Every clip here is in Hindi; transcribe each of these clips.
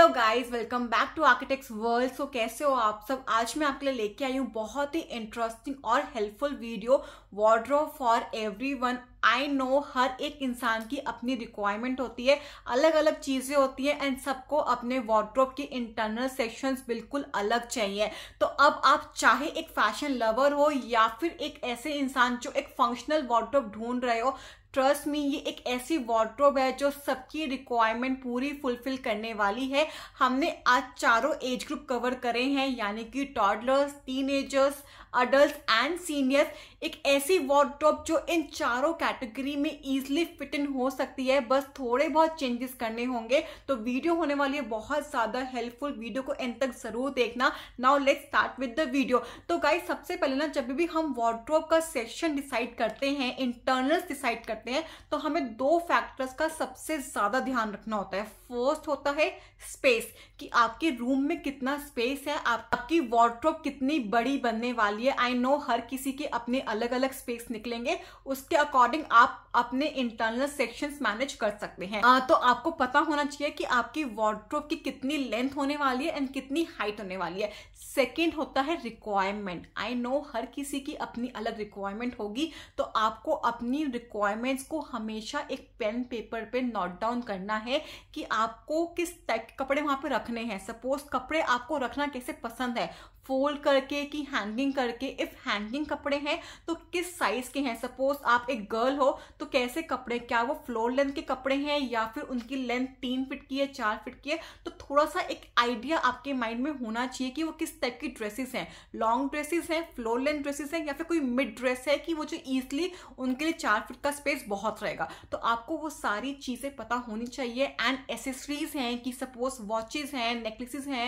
hello guys welcome back to architects world so कैसे हो आप सब आज मैं आपके लिए लेके आई हूँ बहुत ही इंटरेस्टिंग और helpful video wardrobe for everyone I know हर एक इंसान की अपनी रिक्वायरमेंट होती है अलग अलग चीज़ें होती हैं एंड सबको अपने वार्ड्रोब के इंटरनल सेक्शंस बिल्कुल अलग चाहिए तो अब आप चाहे एक फैशन लवर हो या फिर एक ऐसे इंसान जो एक फंक्शनल वार्ड्रोब ढूंढ रहे हो ट्रस्ट मी ये एक ऐसी वॉर्ड्रोब है जो सबकी रिक्वायरमेंट पूरी फुलफिल करने वाली है हमने आज चारों एज ग्रुप कवर करे हैं यानी कि toddlers teenagers adult and seniors एक ऐसी वॉर्ड्रॉप जो इन चारों कैटेगरी में ईजिली फिट इन हो सकती है बस थोड़े बहुत चेंजेस करने होंगे तो वीडियो होने वाली है बहुत ज़्यादा हेल्पफुल वीडियो को एंड तक ज़रूर देखना now let's start with the video तो गाइस सबसे पहले ना जब भी हम वॉर्ड्रोप का सेक्शन डिसाइड करते हैं इंटरनल्स डिसाइड करते हैं तो हमें दो फैक्टर्स का सबसे ज़्यादा ध्यान रखना होता है फर्स्ट होता है स्पेस कि आपके रूम में कितना स्पेस है आप, आपकी वॉर्ड्रोप कितनी बड़ी बनने वाली है आई नो हर किसी के अपने अलग अलग स्पेस निकलेंगे उसके अकॉर्डिंग आप अपने इंटरनल सेक्शंस मैनेज कर सकते हैं आ, तो आपको पता होना चाहिए कि आपकी वार्ड्रोप की कितनी लेंथ होने वाली है एंड कितनी हाइट होने वाली है सेकेंड होता है रिक्वायरमेंट आई नो हर किसी की अपनी अलग रिक्वायरमेंट होगी तो आपको अपनी रिक्वायरमेंट्स को हमेशा एक पेन पेपर पे नोट डाउन करना है कि आपको किस टाइप के कपड़े वहां पे रखने हैं सपोज कपड़े आपको रखना कैसे पसंद है फोल्ड करके कि हैंगिंग करके इफ हैंगिंग कपड़े हैं तो किस साइज के हैं सपोज आप एक गर्ल हो तो कैसे कपड़े क्या वो फ्लोर लेंथ के कपड़े हैं या फिर उनकी लेंथ तीन फिट की है चार फिट की है तो थोड़ा सा एक आइडिया आपके माइंड में होना चाहिए कि वो किस टाइप की ड्रेसेस हैं लॉन्ग ड्रेसेस हैं फ्लोर लेंथ ड्रेसेस हैं या फिर कोई मिड ड्रेस है कि वो जो ईजिली उनके लिए चार फिट का स्पेस बहुत रहेगा तो आपको वो सारी चीज़ें पता होनी चाहिए एंड एसेसरीज हैं कि सपोज वॉचेज हैं नेकलेसेस हैं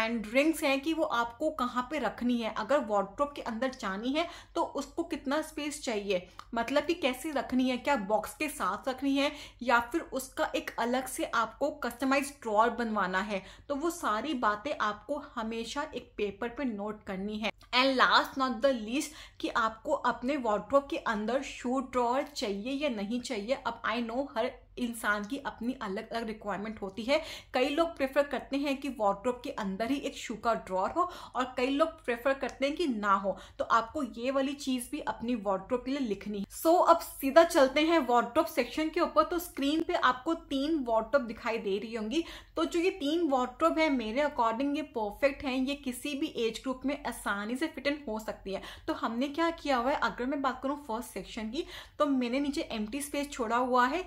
एंड रिंग्स हैं कि वो आपको कहाँ पर रखनी है अगर वॉड्रॉप के अंदर जानी है तो उसको कितना स्पेस चाहिए मतलब कि कैसे रखनी है क्या बॉक्स के साथ रखनी है या फिर उसका एक अलग से आपको कस्टमाइज ड्रॉर बनवाना बनाना है तो वो सारी बातें आपको हमेशा एक पेपर पे नोट करनी है and last not the least कि आपको अपने वार्ड्रोप के अंदर शू ड्रॉअर चाहिए या नहीं चाहिए अब आई नो हर इंसान की अपनी अलग अलग रिक्वायरमेंट होती है कई लोग प्रेफर करते हैं कि वार्ड्रोप के अंदर ही एक शू का ड्रॉर हो और कई लोग प्रेफर करते हैं कि ना हो तो आपको ये वाली चीज भी अपनी वार्ड्रोप के लिए लिखनी है सो अब सीधा चलते हैं वार्ड्रोप सेक्शन के ऊपर तो स्क्रीन पे आपको तीन वार्ड्रोप दिखाई दे रही होंगी तो जो ये तीन वार्ड्रोप है मेरे अकॉर्डिंग ये परफेक्ट है ये किसी भी एज ग्रुप में आसानी से फिट इन हो सकती है तो हमने क्या किया हुआ है अगर मैं बात करूँ फर्स्ट सेक्शन की तो मैंने नीचे एम स्पेस छोड़ा हुआ है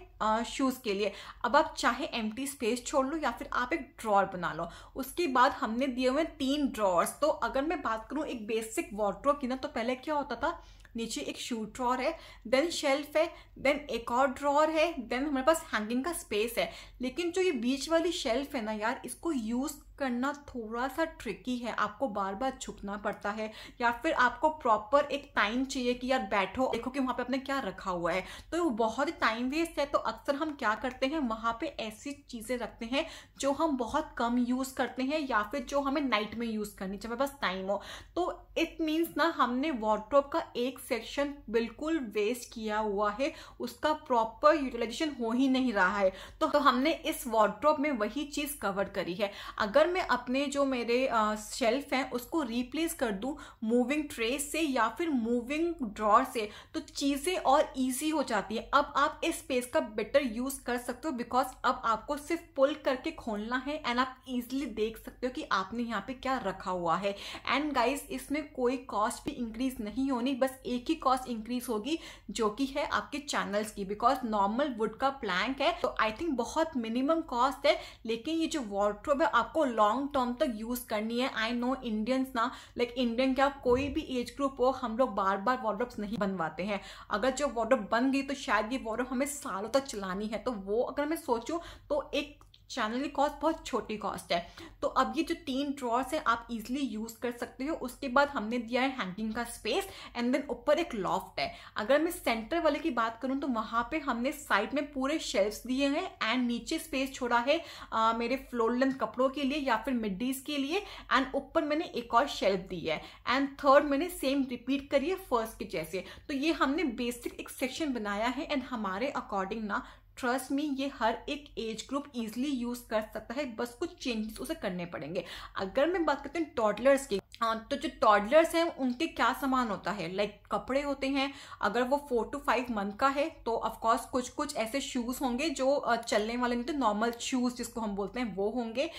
शूज़ के लिए अब आप चाहे एम स्पेस छोड़ लो या फिर आप एक ड्रॉर बना लो उसके बाद हमने दिए हुए तीन ड्रॉर्स तो अगर मैं बात करूँ एक बेसिक वार्ड्रोप की ना तो पहले क्या होता था नीचे एक शू ड्रॉर है देन शेल्फ है देन एक और ड्रॉर है देन हमारे पास हैंगिंग का स्पेस है लेकिन जो ये बीच वाली शेल्फ है ना यार इसको यूज़ करना थोड़ा सा ट्रिकी है आपको बार बार झुकना पड़ता है या फिर आपको प्रॉपर एक टाइम चाहिए कि यार बैठो देखो कि वहाँ पे आपने क्या रखा हुआ है तो वो बहुत ही टाइम वेस्ट है तो अक्सर हम क्या करते हैं वहाँ पे ऐसी चीज़ें रखते हैं जो हम बहुत कम यूज़ करते हैं या फिर जो हमें नाइट में यूज़ करनी चाहिए बस टाइम हो तो इट मीन्स ना हमने वॉर्ड्रॉप का एक सेक्शन बिल्कुल वेस्ट किया हुआ है उसका प्रॉपर यूटिलाइजेशन हो ही नहीं रहा है तो, हमने इस वॉर्ड्रॉप में वही चीज़ कवर करी है अगर मैं अपने जो मेरे शेल्फ हैं उसको रिप्लेस कर दूं मूविंग ट्रे से या फिर मूविंग ड्रॉर से तो चीज़ें और ईजी हो जाती है अब आप इस स्पेस का बेटर यूज़ कर सकते हो बिकॉज अब आपको सिर्फ पुल करके खोलना है एंड आप इजिली देख सकते हो कि आपने यहाँ पे क्या रखा हुआ है एंड गाइज इसमें कोई कॉस्ट भी इंक्रीज नहीं होनी बस एक ही कॉस्ट इंक्रीज होगी जो कि है आपके चैनल्स की बिकॉज नॉर्मल वुड का प्लैंक है तो आई थिंक बहुत मिनिमम कॉस्ट है लेकिन ये जो वॉर्ड्रोब है आपको लॉन्ग टर्म तक यूज करनी है आई नो इंडियंस ना लाइक like इंडियन क्या कोई भी एज ग्रुप हो हम लोग बार बार वॉर्ड्रोब्स नहीं बनवाते हैं अगर जो वॉर्ड्रोब बन गई तो शायद ये वॉर्ड्रोब हमें सालों तक चलानी है तो वो अगर मैं सोचूं तो एक चैनल कॉस्ट बहुत छोटी कॉस्ट है तो अब ये जो तीन ड्रॉर्स है आप इजिली यूज कर सकते हो उसके बाद हमने दिया है हैंगिंग का स्पेस एंड देन ऊपर एक लॉफ्ट है अगर मैं सेंटर वाले की बात करूं तो वहां पे हमने साइड में पूरे शेल्फ्स दिए हैं एंड नीचे स्पेस छोड़ा है आ, मेरे फ्लोर लेंथ कपड़ों के लिए या फिर मिडीज के लिए एंड ऊपर मैंने एक और शेल्फ दी है एंड थर्ड मैंने सेम रिपीट करी है फर्स्ट के जैसे तो ये हमने बेसिक एक सेक्शन बनाया है एंड हमारे अकॉर्डिंग ना ट्रस्ट मी ये हर एक एज ग्रुप इजिली यूज कर सकता है बस कुछ चेंजेस उसे करने पड़ेंगे अगर मैं बात करती हूँ टॉडलर्स की हाँ तो जो टॉडलर्स हैं उनके क्या सामान होता है लाइक like, कपड़े होते हैं अगर वो फोर टू फाइव मंथ का है तो ऑफकोर्स कुछ कुछ ऐसे शूज़ होंगे जो चलने वाले नहीं तो नॉर्मल शूज़ जिसको हम बोलते हैं वो होंगे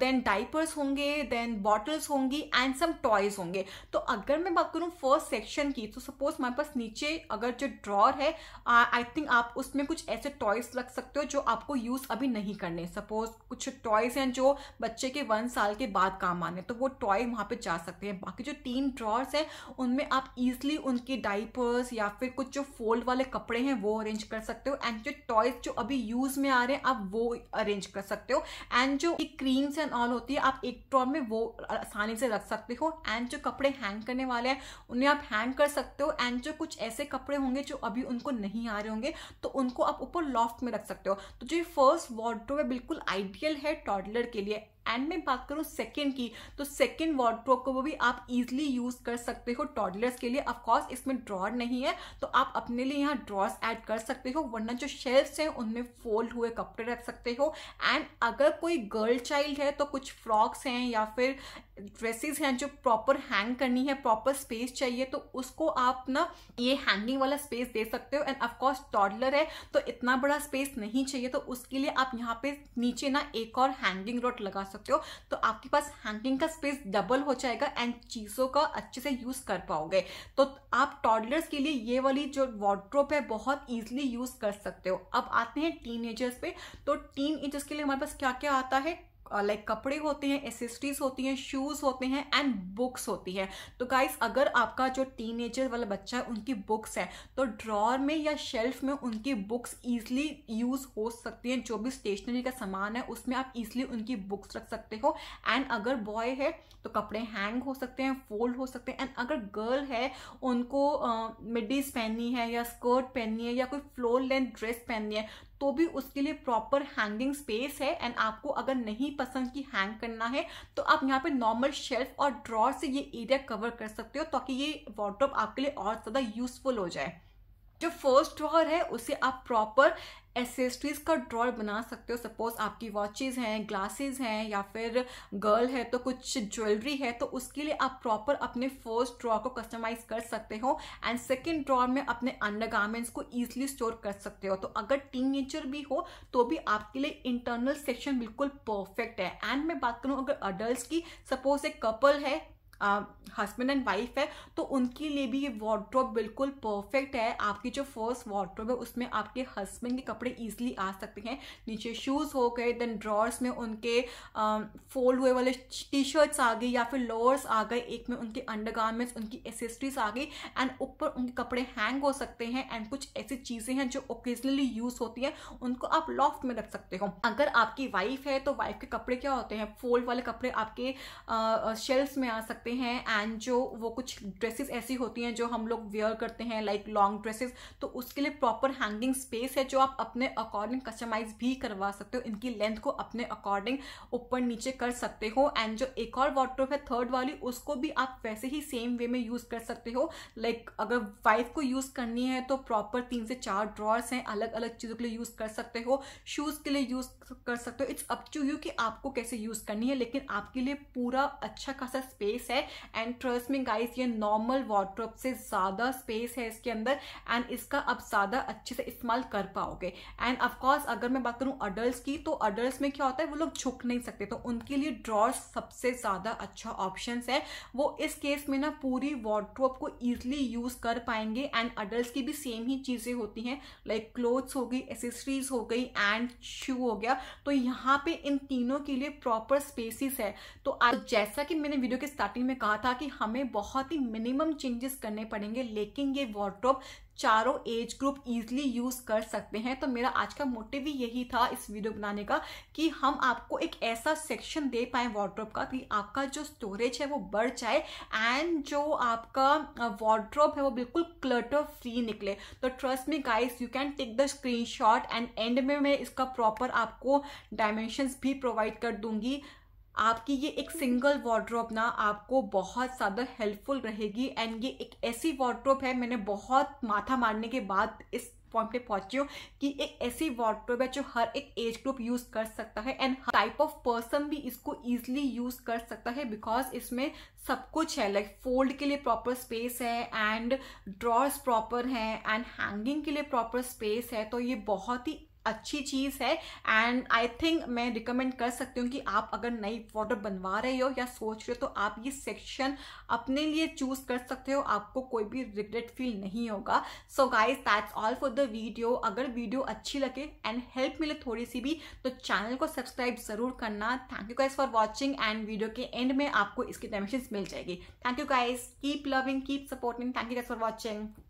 देन डाइपर्स होंगे देन बॉटल्स होंगी एंड सम टॉयज होंगे तो अगर मैं बात करूँ फर्स्ट सेक्शन की तो सपोज हमारे पास नीचे अगर जो ड्रॉर है आई थिंक आप उसमें कुछ ऐसे टॉय टॉयस रख सकते हो जो आपको यूज़ अभी नहीं करने सपोज कुछ टॉयस हैं जो बच्चे के वन साल के बाद काम आने तो वो टॉय वहाँ पे जा सकते हैं बाकी जो तीन ड्रॉर्स हैं उनमें आप ईजिली उनके डाइपर्स या फिर कुछ जो फोल्ड वाले कपड़े हैं वो अरेंज कर सकते हो एंड जो टॉयज जो अभी यूज़ में आ रहे हैं आप वो अरेंज कर सकते हो एंड जो क्रीम्स एंड ऑल होती है आप एक ड्रॉर में वो आसानी से रख सकते हो एंड जो कपड़े हैंग करने वाले हैं उन्हें आप हैंग कर सकते हो एंड जो कुछ ऐसे कपड़े होंगे जो अभी उनको नहीं आ रहे होंगे तो उनको आप ऊपर लॉक सॉफ्ट में रख सकते हो तो जो ये फर्स्ट वार्ड्रोब है बिल्कुल आइडियल है टॉडलर के लिए एंड मैं बात करूँ सेकेंड की तो सेकेंड वार्ड्रोप को वो भी आप इजिली यूज कर सकते हो टॉडलर्स के लिए अफकोर्स इसमें ड्रॉर नहीं है तो आप अपने लिए यहाँ ड्रॉर्स एड कर सकते हो वरना जो शेल्फ्स हैं उनमें फोल्ड हुए कपड़े रख सकते हो एंड अगर कोई गर्ल चाइल्ड है तो कुछ फ्रॉक्स हैं या फिर ड्रेसेस हैं जो प्रॉपर हैंग करनी है प्रॉपर स्पेस चाहिए तो उसको आप ना ये हैंगिंग वाला स्पेस दे सकते हो एंड ऑफकोर्स टॉडलर है तो इतना बड़ा स्पेस नहीं चाहिए तो उसके लिए आप यहाँ पे नीचे ना एक और हैंगिंग रोड लगा सकते सकते हो तो आपके पास हैंगिंग का स्पेस डबल हो जाएगा एंड चीज़ों का अच्छे से यूज़ कर पाओगे तो आप टॉडलर्स के लिए ये वाली जो वार्ड्रोप है बहुत ईजिली यूज़ कर सकते हो अब आते हैं टीन पे तो टीन के लिए हमारे पास क्या क्या आता है लाइक like, कपड़े होते हैं एसेसरीज होती हैं शूज़ होते हैं एंड बुक्स होती है तो गाइस अगर आपका जो टीन वाला बच्चा है उनकी बुक्स है तो ड्रॉर में या शेल्फ में उनकी बुक्स ईजिली यूज़ हो सकती हैं जो भी स्टेशनरी का सामान है उसमें आप ईजिली उनकी बुक्स रख सकते हो एंड अगर बॉय है तो कपड़े हैंग हो सकते हैं फोल्ड हो सकते हैं एंड अगर गर्ल है उनको मिडीज uh, पहननी है या स्कर्ट पहननी है या कोई फ्लोर लेंथ ड्रेस पहननी है तो भी उसके लिए प्रॉपर हैंगिंग स्पेस है एंड आपको अगर नहीं पसंद कि हैंग करना है तो आप यहाँ पे नॉर्मल शेल्फ और ड्रॉर से ये एरिया कवर कर सकते हो ताकि ये वॉर्ड्रॉप आपके लिए और ज़्यादा यूजफुल हो जाए जो फर्स्ट ड्रॉर है उसे आप प्रॉपर एसेसरीज का ड्रॉर बना सकते हो सपोज आपकी वॉचेज हैं ग्लासेस हैं या फिर गर्ल है तो कुछ ज्वेलरी है तो उसके लिए आप प्रॉपर अपने फर्स्ट ड्रॉर को कस्टमाइज कर सकते हो एंड सेकेंड ड्रॉर में अपने अंडर गार्मेंट्स को ईजिली स्टोर कर सकते हो तो अगर टीन एजर भी हो तो भी आपके लिए इंटरनल सेक्शन बिल्कुल परफेक्ट है एंड मैं बात करूँ अगर अडल्ट की सपोज एक कपल है हस्बैंड एंड वाइफ है तो उनके लिए भी ये वार्ड्रॉप बिल्कुल परफेक्ट है आपकी जो फर्स्ट वार्ड्रॉप है उसमें आपके हस्बैंड के कपड़े ईजिली आ सकते हैं नीचे शूज़ हो गए देन ड्रॉर्स में उनके फोल्ड हुए वाले टी शर्ट्स आ गई या फिर लोअर्स आ गए एक में उनके अंडर उनकी एसेसरीज आ गई एंड ऊपर उनके कपड़े हैंग हो सकते हैं एंड कुछ ऐसी चीज़ें हैं जो ओकेजनली यूज़ होती हैं उनको आप लॉफ्ट में रख सकते हो अगर आपकी वाइफ है तो वाइफ के कपड़े क्या होते हैं फोल्ड वाले कपड़े आपके शेल्फ में आ सकते सकते हैं एंड जो वो कुछ ड्रेसेस ऐसी होती हैं जो हम लोग वेयर करते हैं लाइक लॉन्ग ड्रेसेस तो उसके लिए प्रॉपर हैंगिंग स्पेस है जो आप अपने अकॉर्डिंग कस्टमाइज भी करवा सकते हो इनकी लेंथ को अपने अकॉर्डिंग ऊपर नीचे कर सकते हो एंड जो एक और वार्ड्रोप है थर्ड वाली उसको भी आप वैसे ही सेम वे में यूज़ कर सकते हो लाइक like, अगर वाइफ को यूज़ करनी है तो प्रॉपर तीन से चार ड्रॉर्स हैं अलग अलग चीज़ों के लिए यूज़ कर सकते हो शूज़ के लिए यूज़ कर सकते हो इट्स अप टू यू कि आपको कैसे यूज़ करनी है लेकिन आपके लिए पूरा अच्छा खासा स्पेस है है एंड ट्रस्ट में गाइस ये नॉर्मल वार्ड्रोप से ज़्यादा स्पेस है इसके अंदर एंड इसका अब ज़्यादा अच्छे से इस्तेमाल कर पाओगे एंड ऑफकोर्स अगर मैं बात करूँ अडल्ट की तो अडल्ट में क्या होता है वो लोग झुक नहीं सकते तो उनके लिए ड्रॉर्स सबसे ज़्यादा अच्छा ऑप्शन है वो इस केस में ना पूरी वार्ड्रोप को ईजिली यूज़ कर पाएंगे एंड अडल्ट की भी सेम ही चीज़ें होती हैं लाइक क्लोथ्स हो गई एसेसरीज हो गई एंड शू हो गया तो यहाँ पे इन तीनों के लिए प्रॉपर स्पेसिस है तो जैसा कि मैंने वीडियो के स्टार्टिंग में कहा था कि हमें बहुत ही मिनिमम चेंजेस करने पड़ेंगे लेकिन ये वॉर्ड्रोप चारों एज ग्रुप इजिली यूज कर सकते हैं तो मेरा आज का मोटिव भी यही था इस वीडियो बनाने का कि हम आपको एक ऐसा सेक्शन दे पाए वॉर्ड्रॉप का कि आपका जो स्टोरेज है वो बढ़ जाए एंड जो आपका वॉर्ड्रॉप है वो बिल्कुल क्लटर फ्री निकले तो trust me guys you can take the screenshot and end में मैं इसका प्रॉपर आपको डायमेंशंस भी प्रोवाइड कर दूंगी आपकी ये एक सिंगल वार्ड्रोब ना आपको बहुत ज़्यादा हेल्पफुल रहेगी एंड ये एक ऐसी वार्ड्रोब है मैंने बहुत माथा मारने के बाद इस पॉइंट पे पहुंची हूँ कि एक ऐसी वार्ड्रोब है जो हर एक एज ग्रुप यूज कर सकता है एंड टाइप ऑफ पर्सन भी इसको ईजिली यूज कर सकता है बिकॉज इसमें सब कुछ है लाइक like फोल्ड के लिए प्रॉपर स्पेस है एंड ड्रॉर्स प्रॉपर है एंड हैंगिंग के लिए प्रॉपर स्पेस है तो ये बहुत ही अच्छी चीज़ है एंड आई थिंक मैं रिकमेंड कर सकती हूँ कि आप अगर नई प्रोडक्ट बनवा रहे हो या सोच रहे हो तो आप ये सेक्शन अपने लिए चूज़ कर सकते हो आपको कोई भी रिग्रेट फील नहीं होगा so guys that's all for the video अगर वीडियो अच्छी लगे एंड हेल्प मिले थोड़ी सी भी तो चैनल को सब्सक्राइब ज़रूर करना thank you guys for watching and video के एंड में आपको इसकी डायमेंशन मिल जाएगी thank you guys keep loving keep supporting thank you guys for watching